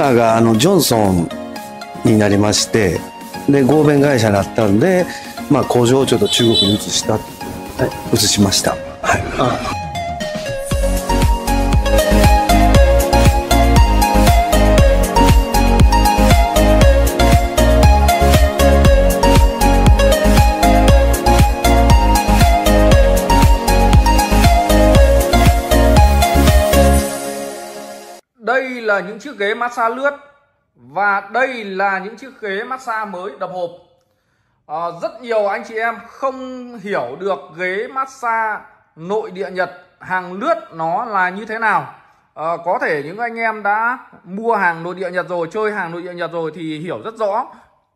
ナーがあのジョンソンになりましてで合弁会社になったんで、まあ、工場をちょっと中国に移した、はい、移しました。はい chiếc ghế massage lướt và đây là những chiếc ghế massage mới đập hộp à, rất nhiều anh chị em không hiểu được ghế massage nội địa Nhật hàng lướt nó là như thế nào à, có thể những anh em đã mua hàng nội địa Nhật rồi chơi hàng nội địa Nhật rồi thì hiểu rất rõ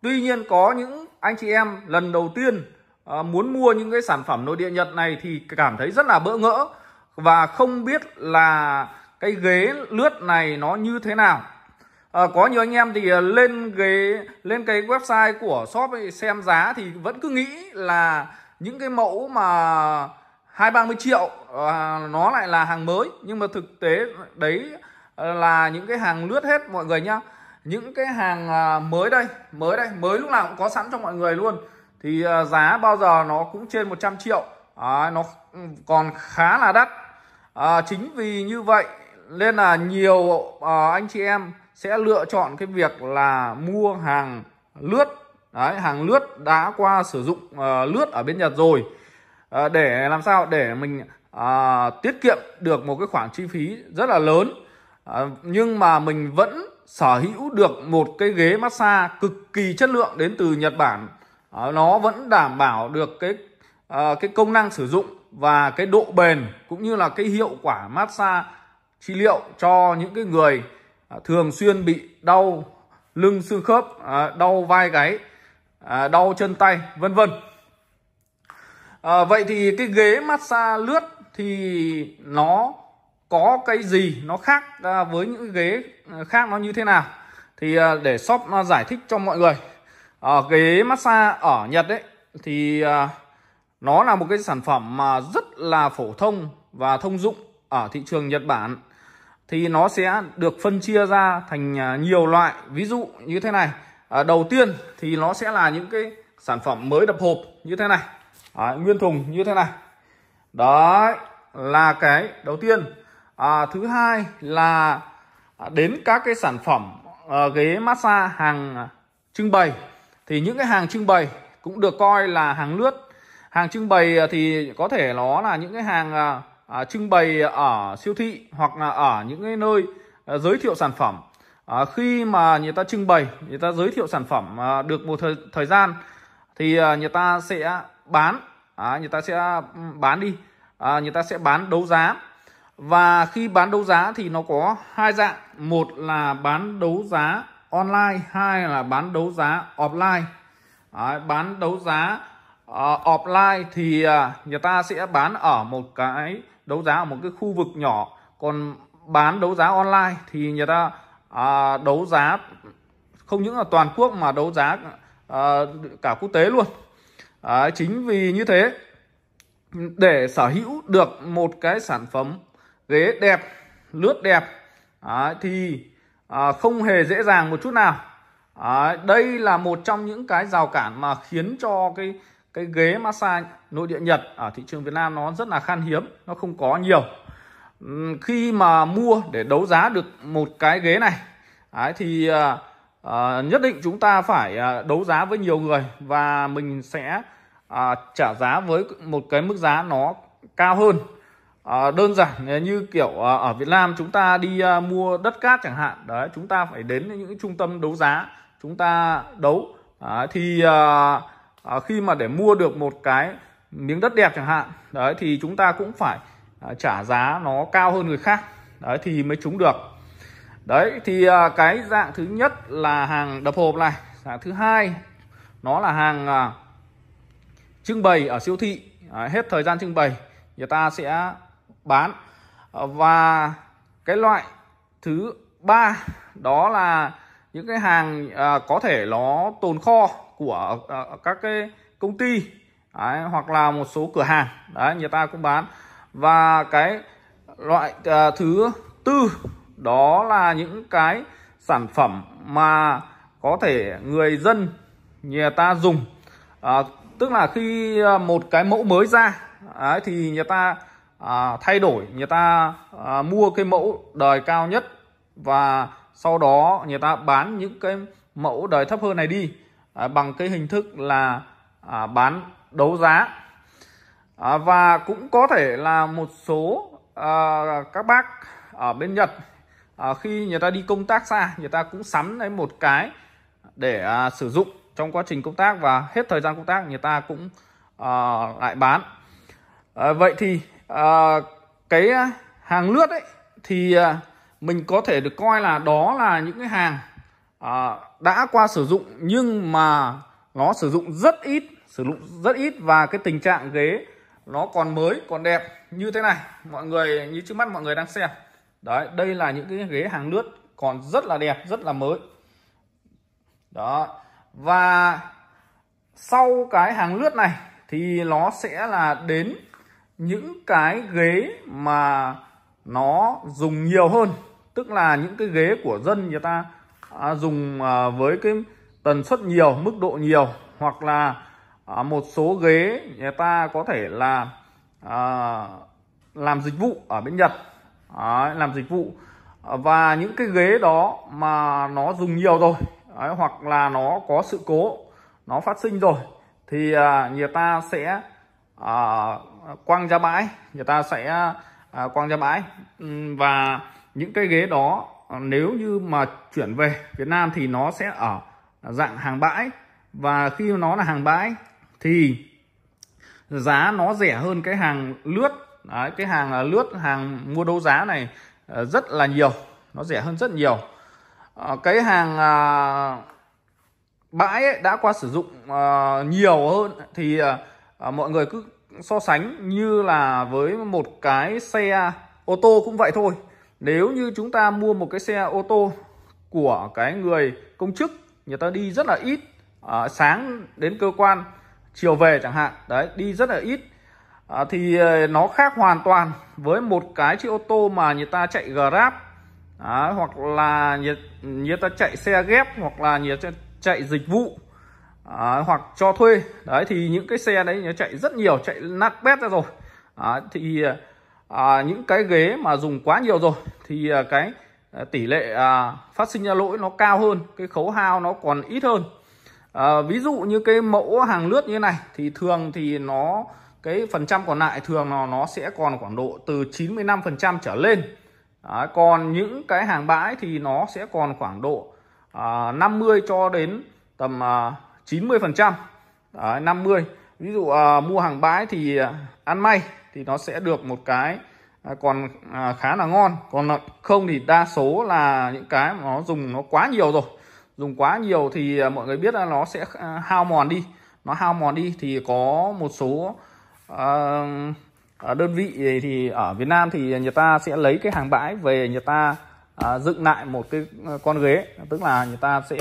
tuy nhiên có những anh chị em lần đầu tiên à, muốn mua những cái sản phẩm nội địa Nhật này thì cảm thấy rất là bỡ ngỡ và không biết là cái ghế lướt này nó như thế nào à, có nhiều anh em thì ờ, lên ghế lên cái website của shop ấy, xem giá thì vẫn cứ nghĩ là những cái mẫu mà hai ba mươi triệu à, nó lại là hàng mới nhưng mà thực tế đấy là những cái hàng lướt hết mọi người nhá những cái hàng mới đây mới đây mới lúc nào cũng có sẵn cho mọi người luôn thì giá bao giờ nó cũng trên 100 triệu à, nó ừ, còn khá là đắt à, chính vì như vậy nên là nhiều à, anh chị em sẽ lựa chọn cái việc là mua hàng lướt đấy, hàng lướt đã qua sử dụng à, lướt ở bên Nhật rồi à, để làm sao để mình à, tiết kiệm được một cái khoản chi phí rất là lớn à, nhưng mà mình vẫn sở hữu được một cái ghế massage cực kỳ chất lượng đến từ Nhật Bản à, nó vẫn đảm bảo được cái à, cái công năng sử dụng và cái độ bền cũng như là cái hiệu quả massage trị liệu cho những cái người à, thường xuyên bị đau lưng xương khớp, à, đau vai gáy, à, đau chân tay, vân vân. À, vậy thì cái ghế massage lướt thì nó có cái gì nó khác với những ghế khác nó như thế nào thì để shop giải thích cho mọi người à, ghế massage ở Nhật đấy thì nó là một cái sản phẩm mà rất là phổ thông và thông dụng ở thị trường Nhật Bản thì nó sẽ được phân chia ra thành à, nhiều loại ví dụ như thế này à, đầu tiên thì nó sẽ là những cái sản phẩm mới đập hộp như thế này à, nguyên thùng như thế này đấy là cái đầu tiên à, thứ hai là đến các cái sản phẩm à, ghế massage hàng trưng bày thì những cái hàng trưng bày cũng được coi là hàng lướt hàng trưng bày thì có thể nó là những cái hàng à, à, trưng bày ở siêu thị hoặc là ở những cái nơi à, giới thiệu sản phẩm à, khi mà người ta trưng bày người ta giới thiệu sản phẩm à, được một thời, thời gian thì à, người ta sẽ bán à, người ta sẽ bán đi à, người ta sẽ bán đấu giá và khi bán đấu giá thì nó có hai dạng một là bán đấu giá online hai là bán đấu giá offline à, bán đấu giá uh, offline thì uh, người ta sẽ bán ở một cái đấu giá ở một cái khu vực nhỏ còn bán đấu giá online thì người ta à, đấu giá không những là toàn quốc mà đấu giá à, cả quốc tế luôn à, chính vì như thế để sở hữu được một cái sản phẩm ghế đẹp lướt đẹp à, thì à, không hề dễ dàng một chút nào à, đây là một trong những cái rào cản mà khiến cho cái cái ghế massage nội địa Nhật ở thị trường Việt Nam nó rất là khan hiếm nó không có nhiều khi mà mua để đấu giá được một cái ghế này ấy, thì à, nhất định chúng ta phải ờ, đấu giá với nhiều người và mình sẽ à, trả giá với một cái mức giá nó cao hơn à, đơn giản như kiểu à, ở Việt Nam chúng ta đi à, mua đất cát chẳng hạn đấy chúng ta phải đến những trung tâm đấu giá chúng ta đấu à, thì à, à, khi mà để mua được một cái miếng đất đẹp chẳng hạn đấy thì chúng ta cũng phải à, trả giá nó cao hơn người khác đấy thì mới trúng được đấy thì à, cái dạng thứ nhất là hàng đập hộp này dạng thứ hai nó là hàng à, trưng bày ở siêu thị à, hết thời gian trưng bày người ta sẽ bán à, và cái loại thứ ba đó là những cái hàng à, có thể nó tồn kho của ờ, ờ, các cái công ty đấy, hoặc là một số cửa hàng đấy người ta cũng bán và cái loại à, thứ tư đó là những cái sản phẩm mà có thể người dân nhà ta dùng à, tức là khi một cái mẫu mới ra ấy, thì nhà ta à, thay đổi người ta à, mua cái mẫu đời cao nhất và sau đó người ta bán những cái mẫu đời thấp hơn này đi À, bằng cái hình thức là à, bán đấu giá à, và cũng có thể là một số các bác ở bên Nhật khi người ta đi công tác xa người ta cũng sắm lấy một cái để sử dụng trong quá trình công tác và hết thời gian công tác người ta cũng lại bán vậy thì cái hàng lướt ấy thì mình có thể được coi là đó là những cái hàng à, đã qua sử dụng nhưng mà nó sử dụng rất ít sử dụng rất ít và cái tình trạng ghế nó còn mới còn đẹp như thế này mọi người như trước mắt mọi người đang xem đấy đây là những cái ghế hàng lướt còn rất là đẹp rất là mới đó và sau cái hàng lướt này thì nó sẽ là đến những cái ghế mà nó dùng nhiều hơn tức là những cái ghế của dân người ta À, dùng à, với cái tần suất nhiều mức độ nhiều hoặc là à, một số ghế người ta có thể là à, làm dịch vụ ở bên Nhật à, làm dịch vụ và những cái ghế đó mà nó dùng nhiều rồi Đấy, hoặc là nó có sự cố nó phát sinh rồi thì à, người ta sẽ à, quăng ra bãi người ta sẽ à, quăng ra bãi và những cái ghế đó nếu như mà chuyển về Việt Nam thì nó sẽ ở dạng hàng bãi và khi nó là hàng bãi thì giá nó rẻ hơn cái hàng lướt Đấy, cái hàng à, lướt hàng mua đấu giá này à, rất là nhiều nó rẻ hơn rất nhiều à, cái hàng bãi đã qua sử dụng nhiều hơn thì mọi người cứ so sánh như là với một cái xe ô tô cũng vậy thôi nếu như chúng ta mua một cái xe ô tô của cái người công chức người ta đi rất là ít à, sáng đến cơ quan chiều về chẳng hạn đấy đi rất là ít à, thì ờ, nó khác hoàn toàn với một cái chiếc ô tô mà người ta chạy grab à, hoặc là người, ta chạy xe ghép hoặc là người ta chạy dịch vụ à, hoặc cho thuê đấy thì những cái xe đấy nó chạy rất nhiều chạy nát bét ra rồi à, thì ờ, à, những cái ghế mà dùng quá nhiều rồi thì à, cái à, tỷ lệ à, phát sinh ra lỗi nó cao hơn cái khấu hao nó còn ít hơn à, ví dụ như cái mẫu hàng lướt như này thì thường thì nó cái phần trăm còn lại thường nó nó sẽ còn khoảng độ từ 95% trở lên à, còn những cái hàng bãi thì nó sẽ còn khoảng độ à, 50 cho đến tầm à, 90% à, 50 ví dụ à, mua hàng bãi thì à, ăn may thì nó sẽ được một cái à, còn à, khá là ngon còn không thì đa số là những cái nó dùng nó quá nhiều rồi dùng quá nhiều thì à, mọi người biết là nó sẽ hao mòn đi nó hao mòn đi thì có một số uh, đơn vị thì ở Việt Nam thì người ta sẽ lấy cái hàng bãi về người ta uh, dựng lại một cái con ghế tức là người ta sẽ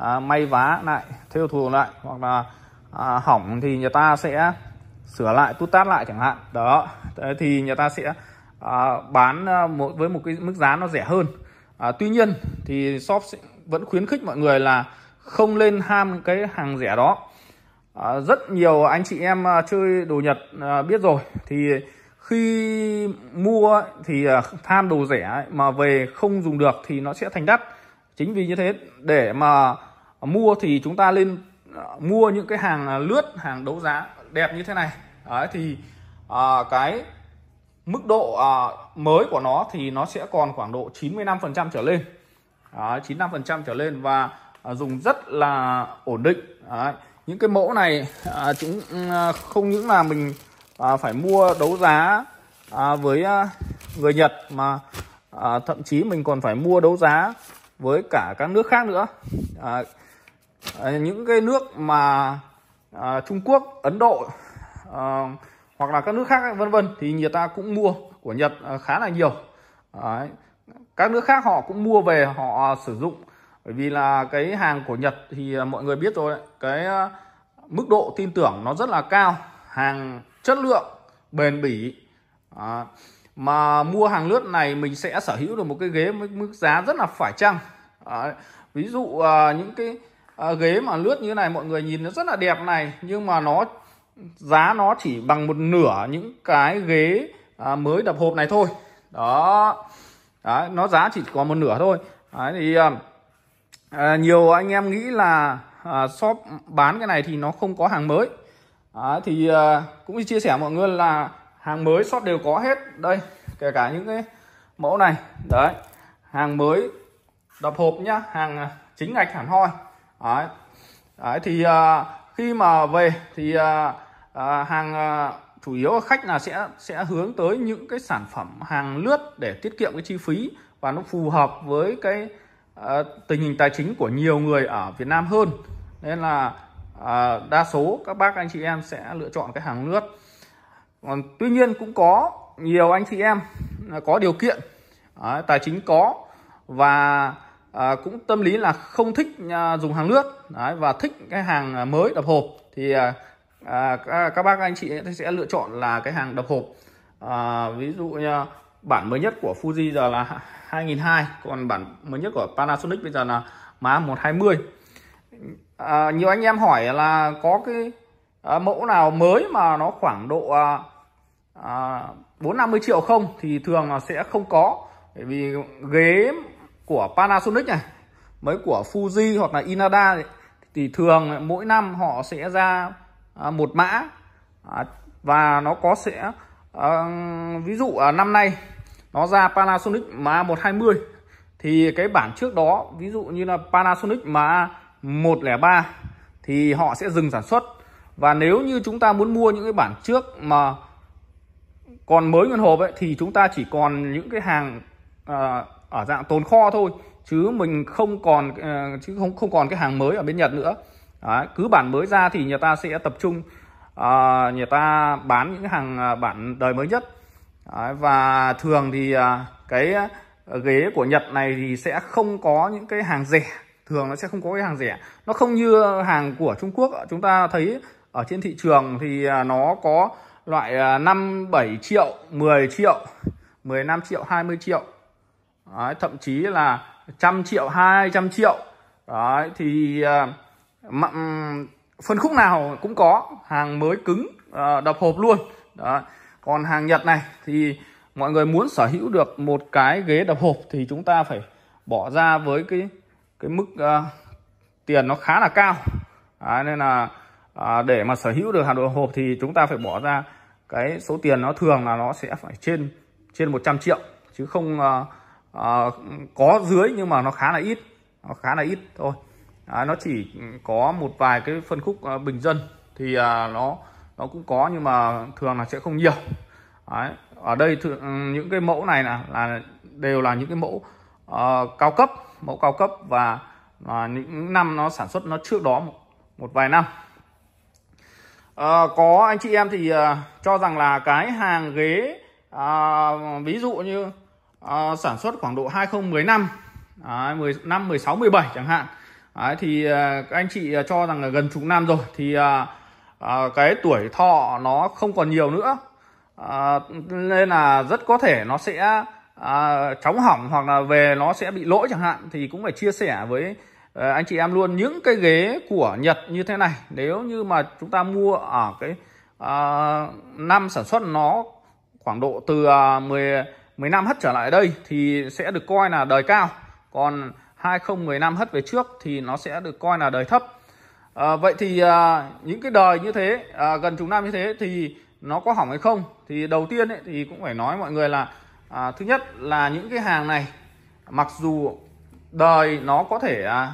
uh, may vá lại theo thùa lại hoặc là uh, hỏng thì người ta sẽ sửa lại tút tát lại chẳng hạn đó Thế thì nhà ta sẽ à, bán à, một với một cái mức giá nó rẻ hơn à, tuy nhiên thì shop sẽ vẫn khuyến khích mọi người là không lên ham cái hàng rẻ đó à, rất nhiều anh chị em à, chơi đồ nhật à, biết rồi thì khi mua thì à, tham đồ rẻ mà về không dùng được thì nó sẽ thành đắt chính vì như thế để mà mua thì chúng ta lên mua những cái hàng lướt hàng đấu giá đẹp như thế này đấy, thì à, cái mức độ à, mới của nó thì nó sẽ còn khoảng độ 95% trở lên đấy, 95% trở lên và à, dùng rất là ổn định đấy. những cái mẫu này à, chúng à, không những là mình à, phải mua đấu giá à, với à, người Nhật mà à, thậm chí mình còn phải mua đấu giá với cả các nước khác nữa à, à, những cái nước mà à, Trung Quốc Ấn Độ à, hoặc là các nước khác vân vân thì người ta cũng mua của Nhật à, khá là nhiều Đấy. các nước khác họ cũng mua về họ sử dụng bởi vì là cái hàng của Nhật thì mọi người biết rồi cái à, mức độ tin tưởng nó rất là cao hàng chất lượng bền bỉ à, mà mua hàng lướt này mình sẽ sở hữu được một cái ghế với mức giá rất là phải chăng à, ví dụ à, những cái à, ghế mà lướt như thế này mọi người nhìn nó rất là đẹp này nhưng mà nó giá nó chỉ bằng một nửa những cái ghế à, mới đập hộp này thôi đó đó nó giá chỉ có một nửa thôi Đấy, thì à, à, nhiều anh em nghĩ là à, shop bán cái này thì nó không có hàng mới à, thì à, cũng chia sẻ mọi người là hàng mới shop đều có hết đây kể cả những cái mẫu này đấy hàng mới đập hộp nhá hàng à, chính ngạch hẳn hoi Đấy. Đấy, thì à, khi mà về thì à, à, hàng à, chủ yếu khách là sẽ sẽ hướng tới những cái sản phẩm hàng lướt để tiết kiệm cái chi phí và nó phù hợp với cái à, tình hình tài chính của nhiều người ở Việt Nam hơn nên là à, đa số các bác anh chị em sẽ lựa chọn cái hàng lướt còn tuy nhiên cũng có nhiều anh chị em có điều kiện à, tài chính có và Ờ, cũng tâm lý là không thích à, dùng hàng lướt đấy, và thích cái hàng à, mới đập hộp thì à, à các bác anh chị sẽ lựa chọn là cái hàng đập hộp à, ví dụ như bản mới nhất của Fuji giờ là 2002 còn bản mới nhất của Panasonic bây giờ là má 120 à, ờ, nhiều anh em hỏi là có cái à, mẫu nào mới mà nó khoảng độ à, à, 450 triệu không thì thường là sẽ không có bởi vì ghế của Panasonic này mấy của Fuji hoặc là Inada thì thường mỗi năm họ sẽ ra à, một mã à, và nó có sẽ à, ví dụ năm nay nó ra Panasonic mà 120 thì cái bản trước đó ví dụ như là Panasonic mà 103 thì họ sẽ dừng sản xuất và nếu như chúng ta muốn mua những cái bản trước mà còn mới nguyên hộp ấy thì chúng ta chỉ còn những cái hàng ở dạng tồn kho thôi chứ mình không còn ờ, chứ không không còn cái hàng mới ở bên Nhật nữa Đấy, cứ bản mới ra thì nhà ta sẽ tập trung à, ờ, nhà ta bán những hàng ờ, bản đời mới nhất Đấy, và thường thì à, cái ghế của Nhật này thì sẽ không có những cái hàng rẻ thường nó sẽ không có cái hàng rẻ nó không như hàng của Trung Quốc chúng ta thấy ở trên thị trường thì nó có loại 5 7 triệu 10 triệu 15 triệu 20 triệu Đấy, thậm chí là trăm triệu hai trăm triệu Đấy, thì uh, phân khúc nào cũng có hàng mới cứng uh, đập hộp luôn Đấy. còn hàng Nhật này thì mọi người muốn sở hữu được một cái ghế đập hộp thì chúng ta phải bỏ ra với cái cái mức uh, tiền nó khá là cao Đấy, nên là à, để mà sở hữu được hàng đập hộp thì chúng ta phải bỏ ra cái số tiền nó thường là nó sẽ phải trên trên 100 triệu chứ không uh, à, có dưới nhưng mà nó khá là ít nó khá là ít thôi à, nó chỉ có một vài cái phân khúc à, bình dân thì à, nó nó cũng có nhưng mà thường là sẽ không nhiều Đấy. ở đây thường, ừ, những cái mẫu này là, là đều là những cái mẫu uh, cao cấp mẫu cao cấp và và những năm nó sản xuất nó trước đó một, một vài năm à, có anh chị em thì uh, cho rằng là cái hàng ghế uh, ví dụ như uh, sản xuất khoảng độ 2015, năm 10, năm 16 17 chẳng hạn à, thì ờ, các anh chị ờ, cho rằng là gần chục năm rồi thì à, à, cái tuổi thọ nó không còn nhiều nữa à, nên là rất có thể nó sẽ à, chóng hỏng hoặc là về nó sẽ bị lỗi chẳng hạn thì cũng phải chia sẻ với anh chị em luôn những cái ghế của Nhật như thế này nếu như mà chúng ta mua ở cái à, năm sản xuất nó khoảng độ từ à, 10 năm hất trở lại đây thì sẽ được coi là đời cao còn 2015 hất về trước thì nó sẽ được coi là đời thấp à, vậy thì à, những cái đời như thế à, gần chúng năm như thế thì nó có hỏng hay không thì đầu tiên ấy, thì cũng phải nói mọi người là à, thứ nhất là những cái hàng này mặc dù đời nó có thể à,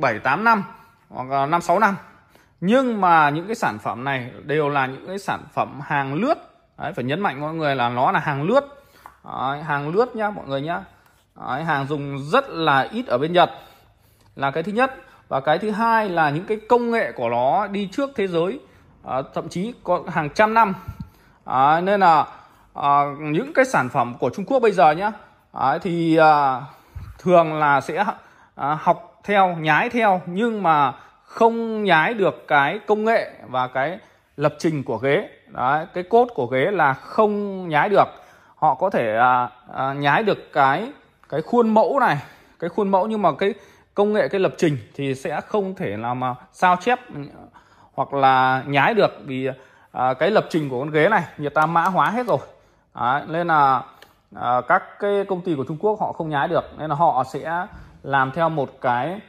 7 à, 8 năm hoặc 5 6 năm nhưng mà những cái sản phẩm này đều là những cái sản phẩm hàng lướt Đấy, phải nhấn mạnh mọi người là nó là hàng lướt Đấy, hàng lướt nhá mọi người nhá Đấy, hàng dùng rất là ít ở bên Nhật là cái thứ nhất và cái thứ hai là những cái công nghệ của nó đi trước thế giới à, thậm chí có hàng trăm năm à, nên là à, những cái sản phẩm của Trung Quốc bây giờ nhá à, thì à, thường là sẽ à, học theo nhái theo nhưng mà không nhái được cái công nghệ và cái lập trình của ghế Đấy, cái cốt của ghế là không nhái được họ có thể à, à, nhái được cái cái khuôn mẫu này cái khuôn mẫu nhưng mà cái công nghệ cái lập trình thì sẽ không thể nào mà sao chép hoặc là nhái được vì à, cái lập trình của con ghế này người ta mã hóa hết rồi Đấy, nên là à, các cái công ty của Trung Quốc họ không nhái được nên là họ sẽ làm theo một cái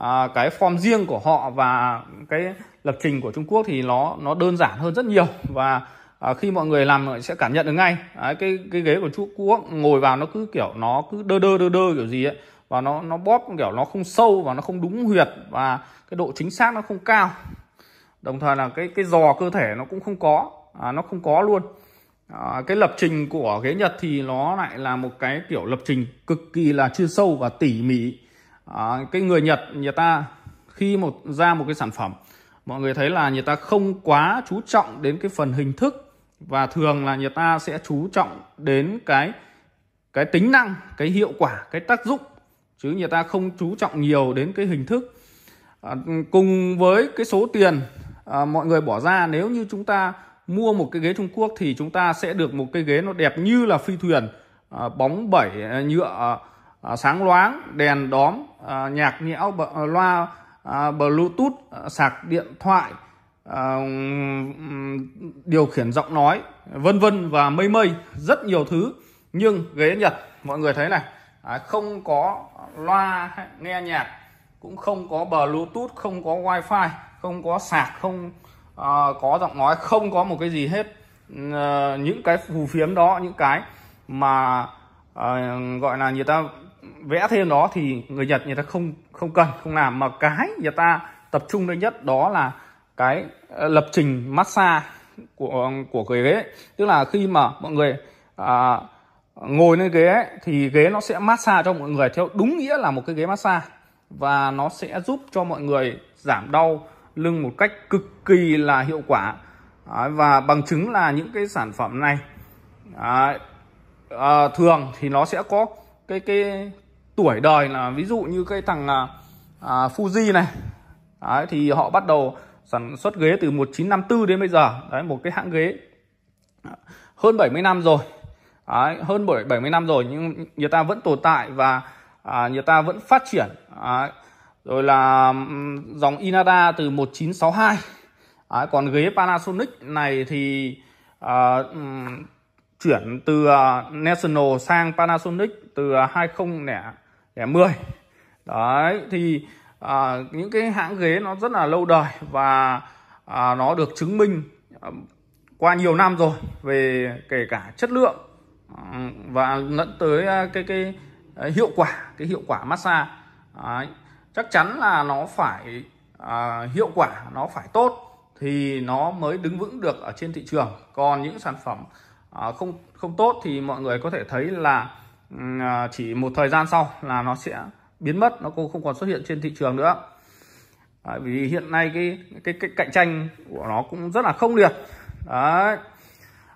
à, cái form riêng của họ và cái lập trình của Trung Quốc thì nó nó đơn giản hơn rất nhiều và à, khi mọi người làm mọi sẽ cảm nhận được ngay à, cái cái ghế của chú quốc ngồi vào nó cứ kiểu nó cứ đơ đơ đơ đơ kiểu gì ấy và nó nó bóp kiểu nó không sâu và nó không đúng huyệt và cái độ chính xác nó không cao đồng thời là cái cái giò cơ thể nó cũng không có à, nó không có luôn à, cái lập trình của ghế nhật thì nó lại là một cái kiểu lập trình cực kỳ là chưa sâu và tỉ mỉ à, cái người nhật người ta khi một ra một cái sản phẩm mọi người thấy là người ta không quá chú trọng đến cái phần hình thức và thường là người ta sẽ chú trọng đến cái cái tính năng cái hiệu quả cái tác dụng chứ người ta không chú trọng nhiều đến cái hình thức à, cùng với cái số tiền à, mọi người bỏ ra nếu như chúng ta mua một cái ghế Trung Quốc thì chúng ta sẽ được một cái ghế nó đẹp như là phi thuyền à, bóng bẩy à, nhựa à, à, sáng loáng đèn đóm à, nhạc nhẽo b- à, loa à, bluetooth à, sạc điện thoại À, điều khiển giọng nói vân vân và mây mây rất nhiều thứ nhưng ghế Nhật mọi người thấy này à, không có loa nghe nhạc cũng không có bluetooth không có wifi không có sạc không à, có giọng nói không có một cái gì hết à, những cái phù phiếm đó những cái mà à, gọi là người ta vẽ thêm đó thì người Nhật người ta không không cần không làm mà cái người ta tập trung lên nhất đó là cái ờ, lập trình massage của của cái ghế tức là khi mà mọi người à, ngồi lên ghế thì ghế nó sẽ massage cho mọi người theo đúng nghĩa là một cái ghế massage và nó sẽ giúp cho mọi người giảm đau lưng một cách cực kỳ là hiệu quả à, và bằng chứng là những cái sản phẩm này à, à, thường thì nó sẽ có cái cái tuổi đời là ví dụ như cái thằng à, à Fuji này à, thì họ bắt đầu sản xuất ghế từ 1954 đến bây giờ đấy một cái hãng ghế hơn 70 năm rồi đấy, hơn 70 năm rồi nhưng người ta vẫn tồn tại và à, người ta vẫn phát triển đấy, rồi là dòng Inada từ 1962 đấy, còn ghế Panasonic này thì à, chuyển từ à, National sang Panasonic từ 2010 à, đấy thì à, những cái hãng ghế nó rất là lâu đời và à, nó được chứng minh à, qua nhiều năm rồi về kể cả chất lượng à, và lẫn tới à, cái cái à, hiệu quả cái hiệu quả massage à, chắc chắn là nó phải à, hiệu quả nó phải tốt thì nó mới đứng vững được ở trên thị trường còn những sản phẩm à, không không tốt thì mọi người có thể thấy là ừ, à, chỉ một thời gian sau là nó sẽ biến mất nó cũng không còn xuất hiện trên thị trường nữa Đấy, vì hiện nay cái, cái cái cạnh tranh của nó cũng rất là không liệt Đấy.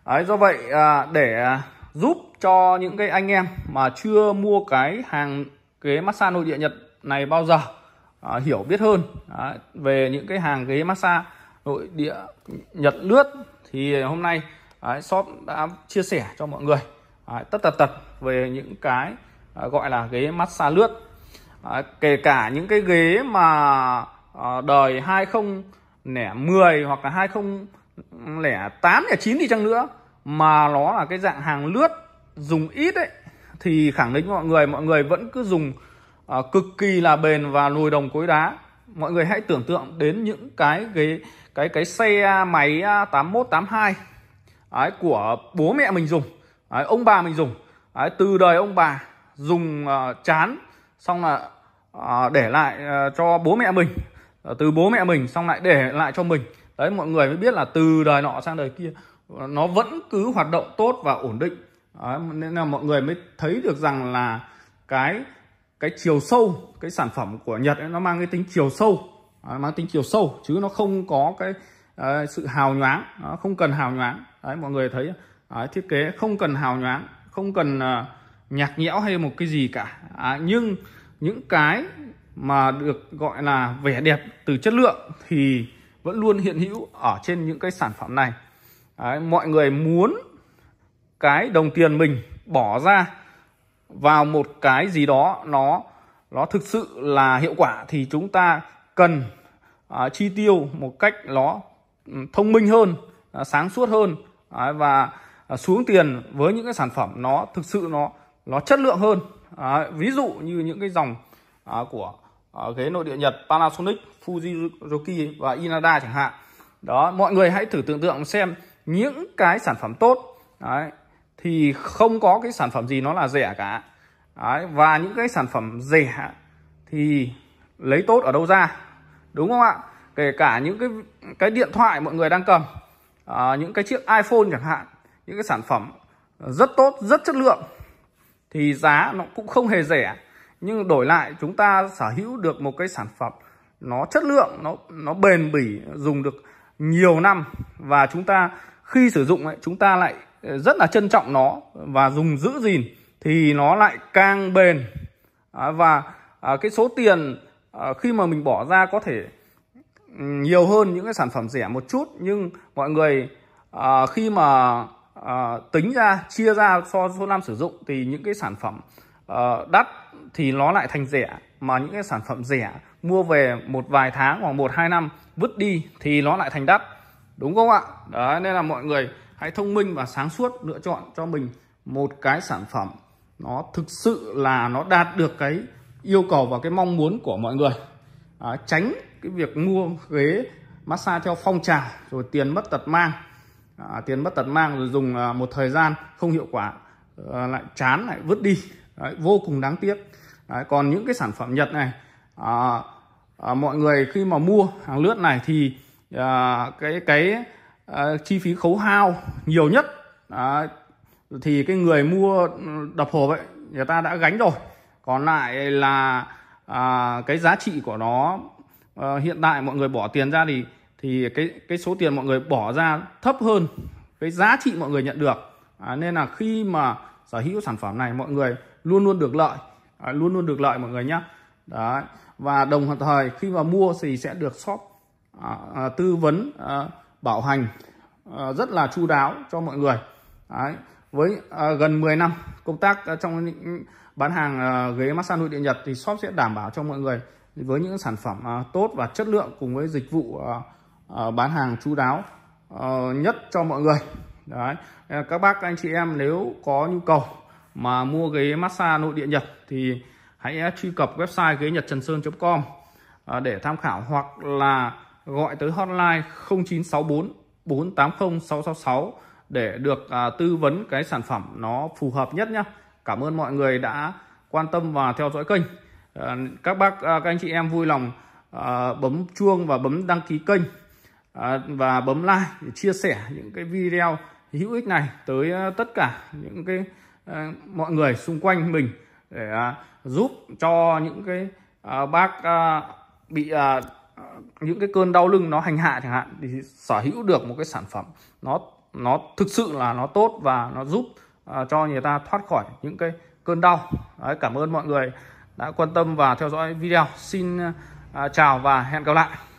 Đấy, do vậy à, để giúp cho những cái anh em mà chưa mua cái hàng ghế massage nội địa Nhật này bao giờ à, hiểu biết hơn Đấy, về những cái hàng ghế massage nội địa Nhật lướt thì hôm nay Đấy, shop đã chia sẻ cho mọi người Đấy, tất tật tật về những cái à, gọi là ghế massage lướt À, kể cả những cái ghế mà à, đời 2010 hoặc là 2008 hay 9 đi chăng nữa mà nó là cái dạng hàng lướt dùng ít ấy thì khẳng định mọi người mọi người vẫn cứ dùng à, cực kỳ là bền và lùi đồng cối đá mọi người hãy tưởng tượng đến những cái ghế cái cái xe máy 81 ờ, 82 ấy, của bố mẹ mình dùng ấy, ông bà mình dùng ấy, từ đời ông bà dùng uh, chán xong là Ờ, để lại ờ, cho bố mẹ mình ờ, từ bố mẹ mình xong lại để lại cho mình đấy mọi người mới biết là từ đời nọ sang đời kia nó vẫn cứ hoạt động tốt và ổn định đấy, nên là mọi người mới thấy được rằng là cái cái chiều sâu cái sản phẩm của Nhật ấy, nó mang cái tính chiều sâu đấy, mang tính chiều sâu chứ nó không có cái đấy, sự hào nhoáng nó không cần hào nhoáng đấy mọi người thấy đấy, thiết kế không cần hào nhoáng không cần uh, nhạc nhẽo hay một cái gì cả à, nhưng những cái mà được gọi là vẻ đẹp từ chất lượng thì vẫn luôn hiện hữu ở trên những cái sản phẩm này Đấy, mọi người muốn cái đồng tiền mình bỏ ra vào một cái gì đó nó nó thực sự là hiệu quả thì chúng ta cần à, chi tiêu một cách nó ừ, thông minh hơn à, sáng suốt hơn à, và à, xuống tiền với những cái sản phẩm nó thực sự nó nó chất lượng hơn à, ví dụ như những cái dòng à, của à, ghế nội địa Nhật Panasonic Fujiroki và Inada chẳng hạn đó mọi người hãy thử tưởng tượng xem những cái sản phẩm tốt đấy, thì không có cái sản phẩm gì nó là rẻ cả đấy, và những cái sản phẩm rẻ thì lấy tốt ở đâu ra đúng không ạ kể cả những cái cái điện thoại mọi người đang cầm à, những cái chiếc iPhone chẳng hạn những cái sản phẩm rất tốt rất chất lượng thì giá nó cũng không hề rẻ nhưng đổi lại chúng ta sở hữu được một cái sản phẩm nó chất lượng nó nó bền bỉ dùng được nhiều năm và chúng ta khi sử dụng ấy, chúng ta lại ờ, rất là trân trọng nó và dùng giữ gìn thì nó lại càng bền à, và à, cái số tiền à, khi mà mình bỏ ra có thể ừ, nhiều hơn những cái sản phẩm rẻ một chút nhưng mọi người khi mà uh, tính ra chia ra so số năm sử dụng thì những cái sản phẩm uh, đắt thì nó lại thành rẻ mà những cái sản phẩm rẻ mua về một vài tháng hoặc một hai năm vứt đi thì nó lại thành đắt đúng không ạ đấy nên là mọi người hãy thông minh và sáng suốt lựa chọn cho mình một cái sản phẩm nó thực sự là nó đạt được cái yêu cầu và cái mong muốn của mọi người à, tránh cái việc mua ghế massage theo phong trào rồi tiền mất tật mang à, tiền mất tật mang rồi dùng à, một thời gian không hiệu quả à, lại chán lại vứt đi Đấy, vô cùng đáng tiếc Đấy, còn những cái sản phẩm nhật này à, à, mọi người khi mà mua hàng lướt này thì à, cái cái à, chi phí khấu hao nhiều nhất à, thì cái người mua đập hồ vậy người ta đã gánh rồi còn lại là à, cái giá trị của nó à, hiện tại mọi người bỏ tiền ra thì thì cái cái số tiền mọi người bỏ ra thấp hơn cái giá trị mọi người nhận được à, nên là khi mà sở hữu sản phẩm này mọi người luôn luôn được lợi à, luôn luôn được lợi mọi người nhé đấy và đồng thời khi mà mua thì sẽ được shop à, à, tư vấn à, bảo hành à, rất là chu đáo cho mọi người đấy với à, gần 10 năm công tác trong bán hàng à, ghế massage nội địa nhật thì shop sẽ đảm bảo cho mọi người với những sản phẩm à, tốt và chất lượng cùng với dịch vụ à, Ờ, bán hàng chú đáo ờ, nhất cho mọi người đấy các bác anh chị em nếu có nhu cầu mà mua ghế massage nội địa Nhật thì hãy truy cập website ghế nhật trần sơn com ờ, để tham khảo hoặc là gọi tới hotline 0964 480 666 để được tư vấn cái sản phẩm nó phù hợp nhất nhé. Cảm ơn mọi người đã quan tâm và theo dõi kênh. Các bác các anh chị em vui lòng bấm chuông và bấm đăng ký kênh À, và bấm like để chia sẻ những cái video hữu ích này tới à, tất cả những cái à, mọi người xung quanh mình để giúp cho những cái bác bị những cái cơn đau lưng nó hành hạ chẳng hạn thì sở hữu được một cái sản phẩm nó nó thực sự là nó tốt và nó giúp cho người ta thoát khỏi những cái cơn đau Đấy, cảm ơn mọi người đã quan tâm và theo dõi video xin chào và hẹn gặp lại